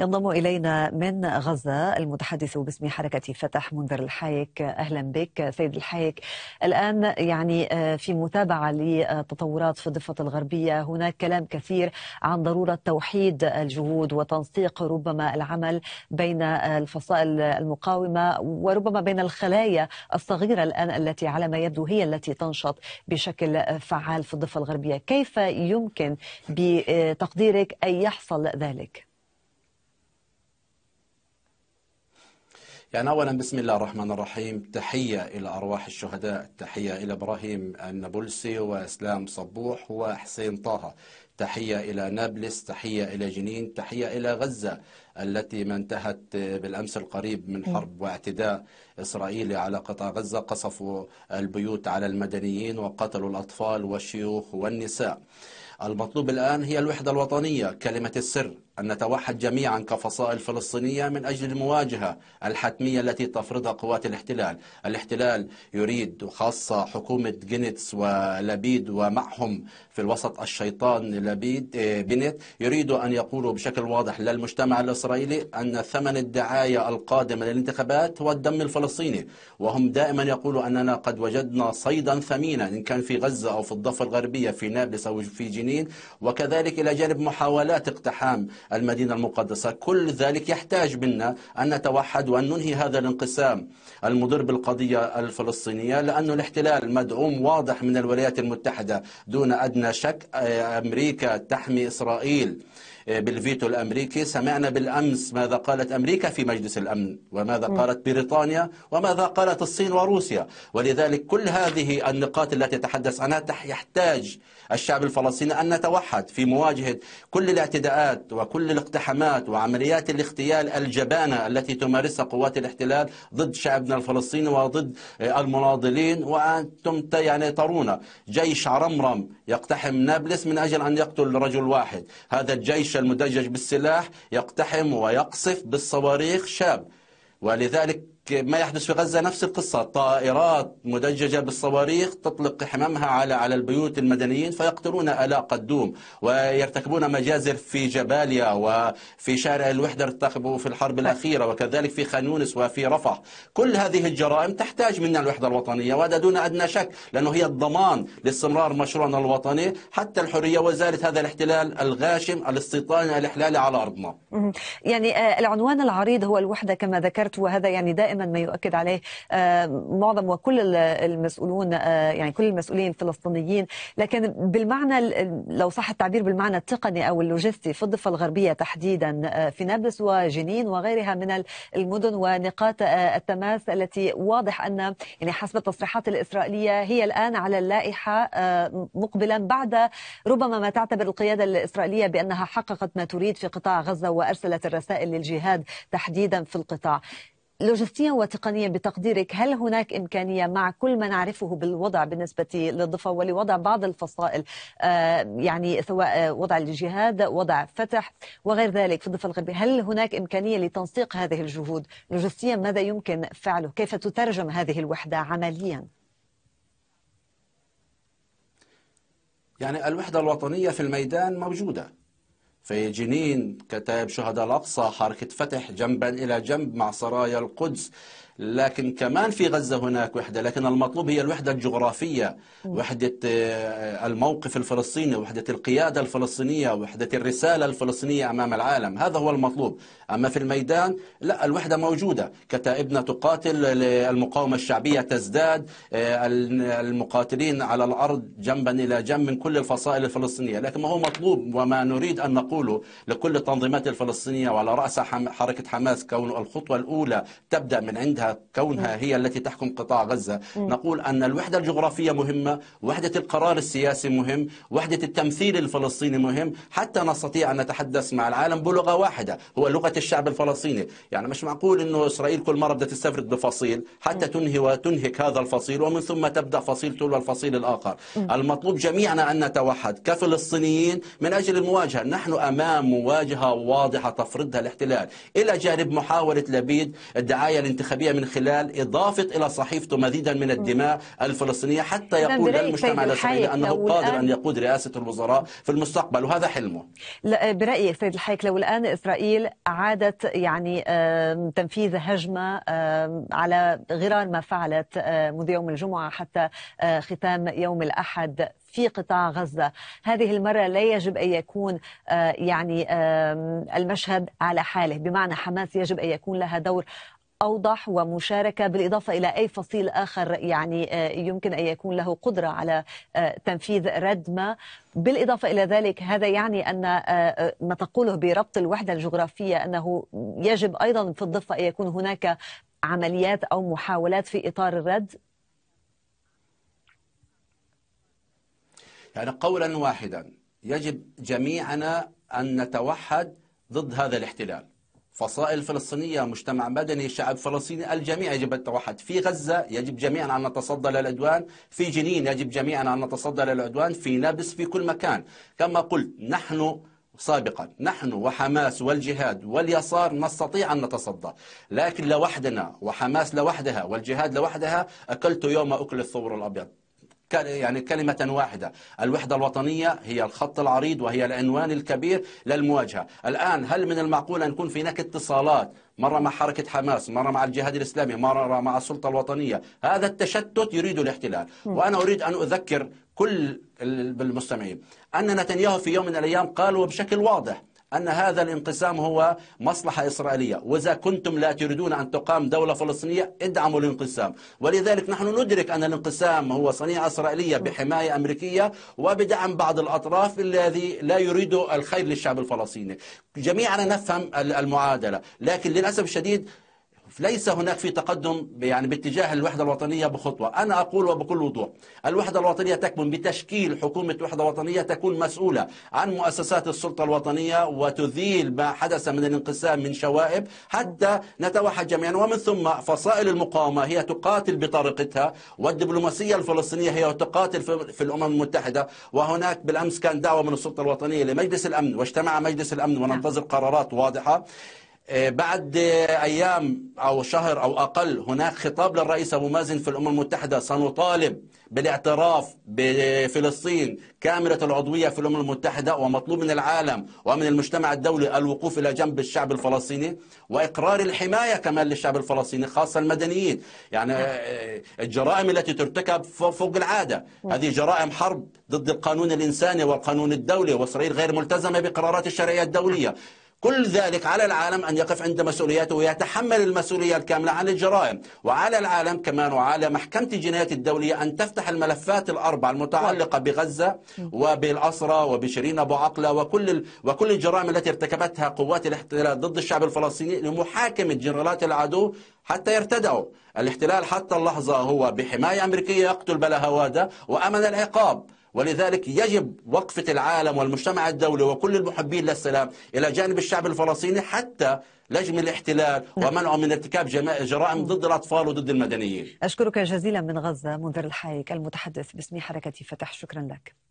ينضم إلينا من غزة المتحدث باسم حركة فتح منذر الحايك أهلا بك سيد الحايك الآن يعني آه، في متابعة لتطورات في الضفة الغربية هناك كلام كثير عن ضرورة توحيد الجهود وتنسيق ربما العمل بين الفصائل المقاومة وربما بين الخلايا الصغيرة الآن التي على ما يبدو هي التي تنشط بشكل فعال في الضفة الغربية كيف يمكن بتقديرك أن يحصل ذلك؟ يعني أولا بسم الله الرحمن الرحيم تحية إلى أرواح الشهداء تحية إلى إبراهيم النابلسي وإسلام صبوح وحسين طه تحية إلى نابلس تحية إلى جنين تحية إلى غزة التي ما انتهت بالأمس القريب من حرب واعتداء إسرائيلي على قطاع غزة قصفوا البيوت على المدنيين وقتلوا الأطفال والشيوخ والنساء المطلوب الآن هي الوحدة الوطنية كلمة السر أن نتوحد جميعا كفصائل فلسطينية من أجل المواجهة الحتمية التي تفرضها قوات الاحتلال الاحتلال يريد خاصة حكومة جينيتس ولبيد ومعهم في الوسط الشيطان لبيد إيه، بنت يريد أن يقولوا بشكل واضح للمجتمع الإسرائيلي أن ثمن الدعاية القادمة للانتخابات هو الدم الفلسطيني وهم دائما يقولوا أننا قد وجدنا صيدا ثمينا إن كان في غزة أو في الضفة الغربية في نابلس أو في جنين وكذلك إلى جانب محاولات اقتحام المدينة المقدسة كل ذلك يحتاج منا أن نتوحد وأن ننهي هذا الانقسام المضر بالقضية الفلسطينية لأن الاحتلال مدعوم واضح من الولايات المتحدة دون أدنى شك آه، أمريكا تحمي إسرائيل بالفيتو الامريكي، سمعنا بالامس ماذا قالت امريكا في مجلس الامن، وماذا قالت بريطانيا، وماذا قالت الصين وروسيا، ولذلك كل هذه النقاط التي تحدث عنها يحتاج الشعب الفلسطيني ان نتوحد في مواجهه كل الاعتداءات وكل الاقتحامات وعمليات الاغتيال الجبانه التي تمارسها قوات الاحتلال ضد شعبنا الفلسطيني وضد آه، المناضلين وانتم يعني ترون جيش عرمرم يقتحم نابلس من اجل ان يقتل رجل واحد، هذا الجيش المدجج بالسلاح يقتحم ويقصف بالصواريخ شاب ولذلك ما يحدث في غزة نفس القصة طائرات مدججة بالصواريخ تطلق حمامها على على البيوت المدنيين فيقتلون آلاء قدوم ويرتكبون مجازر في جباليا وفي شارع الوحدة ارتكبوا في الحرب الأخيرة وكذلك في خانونس وفي رفح كل هذه الجرائم تحتاج منا الوحدة الوطنية وهذا دون أدنى شك لأنه هي الضمان لاستمرار مشروعنا الوطني حتى الحرية وزالة هذا الاحتلال الغاشم الاستيطاني الإحلالي على أرضنا يعني آه، العنوان العريض هو الوحدة كما ذكرت وهذا يعني دائما تماما ما يؤكد عليه آه، معظم وكل المسؤولون آه، يعني كل المسؤولين الفلسطينيين لكن بالمعنى لو صح التعبير بالمعنى التقني او اللوجستي في الضفه الغربيه تحديدا آه، في نابلس وجنين وغيرها من المدن ونقاط التماس التي واضح ان يعني حسب التصريحات الاسرائيليه هي الان على اللائحه مقبلا بعد ربما ما تعتبر القياده الاسرائيليه بانها حققت ما تريد في قطاع غزه وارسلت الرسائل للجهاد تحديدا في القطاع لوجستيا وتقنيا بتقديرك هل هناك إمكانية مع كل ما نعرفه بالوضع بالنسبة للضفة ولوضع بعض الفصائل آه، يعني سواء وضع الجهاد وضع فتح وغير ذلك في الضفة الغربية هل هناك إمكانية لتنسيق هذه الجهود لوجستيا ماذا يمكن فعله كيف تترجم هذه الوحدة عمليا يعني الوحدة الوطنية في الميدان موجودة في جنين كتائب شهداء الأقصى حركة فتح جنبا إلى جنب مع سرايا القدس لكن كمان في غزة هناك وحدة لكن المطلوب هي الوحدة الجغرافية وحدة آه، الموقف الفلسطيني وحدة القيادة الفلسطينية وحدة الرسالة الفلسطينية أمام العالم هذا هو المطلوب أما في الميدان لا الوحدة موجودة كتائبنا تقاتل المقاومة الشعبية تزداد آه، المقاتلين على الأرض جنبا إلى جنب من كل الفصائل الفلسطينية لكن ما هو مطلوب وما نريد أن نقوله لكل التنظيمات الفلسطينية وعلى رأس حركة حماس كون الخطوة الأولى تبدأ من عندها كونها هي التي تحكم قطاع غزة نقول أن الوحدة الجغرافية مهمة وحدة القرار السياسي مهم وحدة التمثيل الفلسطيني مهم حتى نستطيع أن نتحدث مع العالم بلغة واحدة هو لغة الشعب الفلسطيني يعني مش معقول أنه إسرائيل كل مرة بدها تستفرد بفصيل حتى تنهي وتنهك هذا الفصيل ومن ثم تبدأ فصيل تلو الفصيل الآخر المطلوب جميعنا أن نتوحد كفلسطينيين من أجل المواجهة نحن أمام مواجهة واضحة تفرضها الاحتلال إلى جانب محاولة لبيد الدعاية الانتخابية من من خلال إضافة إلى صحيفته مزيدا من الدماء الفلسطينية حتى يقول للمجتمع الإسرائيلي أنه قادر أن يقود رئاسة الوزراء في المستقبل وهذا حلمه برأيي سيد الحيك لو الآن إسرائيل عادت يعني تنفيذ هجمة على غرار ما فعلت منذ يوم الجمعة حتى ختام يوم الأحد في قطاع غزة هذه المرة لا يجب أن يكون آه، يعني المشهد على حاله بمعنى حماس يجب أن يكون لها دور أوضح ومشاركة بالإضافة إلى أي فصيل آخر يعني آه، يمكن أن يكون له قدرة على آه، تنفيذ رد ما بالإضافة إلى ذلك هذا يعني أن آه، ما تقوله بربط الوحدة الجغرافية أنه يجب أيضا في الضفة أن يكون هناك عمليات أو محاولات في إطار الرد يعني قولا واحدا يجب جميعنا أن نتوحد ضد هذا الاحتلال فصائل فلسطينية مجتمع مدني شعب فلسطيني الجميع يجب التوحد في غزة يجب جميعا أن نتصدى للعدوان في جنين يجب جميعا أن نتصدى للعدوان في نابلس في كل مكان كما قلت نحن سابقا نحن وحماس والجهاد واليسار نستطيع أن نتصدى لكن لوحدنا وحماس لوحدها والجهاد لوحدها أكلت يوم أكل الثور الأبيض يعني كلمة واحدة الوحدة الوطنية هي الخط العريض وهي العنوان الكبير للمواجهة الآن هل من المعقول أن يكون في هناك اتصالات مرة مع حركة حماس مرة مع الجهاد الإسلامي مرة مع السلطة الوطنية هذا التشتت يريد الاحتلال وأنا أريد أن أذكر كل المستمعين أن نتنياهو في يوم من الأيام قال وبشكل واضح أن هذا الانقسام هو مصلحة إسرائيلية وإذا كنتم لا تريدون أن تقام دولة فلسطينية ادعموا الانقسام ولذلك نحن ندرك أن الانقسام هو صنيعة إسرائيلية بحماية أمريكية وبدعم بعض الأطراف الذي لا يريد الخير للشعب الفلسطيني جميعنا نفهم المعادلة لكن للأسف الشديد ليس هناك في تقدم يعني باتجاه الوحدة الوطنية بخطوة أنا أقول وبكل وضوح الوحدة الوطنية تكمن بتشكيل حكومة وحدة وطنية تكون مسؤولة عن مؤسسات السلطة الوطنية وتذيل ما حدث من الانقسام من شوائب حتى نتوحد جميعا ومن ثم فصائل المقاومة هي تقاتل بطريقتها والدبلوماسية الفلسطينية هي تقاتل في الأمم المتحدة وهناك بالأمس كان دعوة من السلطة الوطنية لمجلس الأمن واجتمع مجلس الأمن وننتظر قرارات واضحة آه، بعد أيام أو شهر أو أقل هناك خطاب للرئيس أبو مازن في الأمم المتحدة سنطالب بالاعتراف بفلسطين كاملة العضوية في الأمم المتحدة ومطلوب من العالم ومن المجتمع الدولي الوقوف إلى جنب الشعب الفلسطيني وإقرار الحماية كمان للشعب الفلسطيني خاصة المدنيين يعني آه، الجرائم التي ترتكب فوق العادة هذه جرائم حرب ضد القانون الإنساني والقانون الدولي وإسرائيل غير ملتزمة بقرارات الشرعية الدولية كل ذلك على العالم أن يقف عند مسؤولياته ويتحمل المسؤولية الكاملة عن الجرائم وعلى العالم كمان وعلى محكمة الجنايات الدولية أن تفتح الملفات الأربع المتعلقة بغزة وبالأسرة وبشيرين أبو عقلة وكل, وكل الجرائم التي ارتكبتها قوات الاحتلال ضد الشعب الفلسطيني لمحاكمة جنرالات العدو حتى يرتدعوا الاحتلال حتى اللحظة هو بحماية أمريكية يقتل بلا هوادة وأمن العقاب ولذلك يجب وقفة العالم والمجتمع الدولي وكل المحبين للسلام إلى جانب الشعب الفلسطيني حتى لجم الاحتلال نعم. ومنعه من ارتكاب جرائم ضد الأطفال وضد المدنيين أشكرك جزيلا من غزة منذر الحايك المتحدث باسم حركة فتح شكرا لك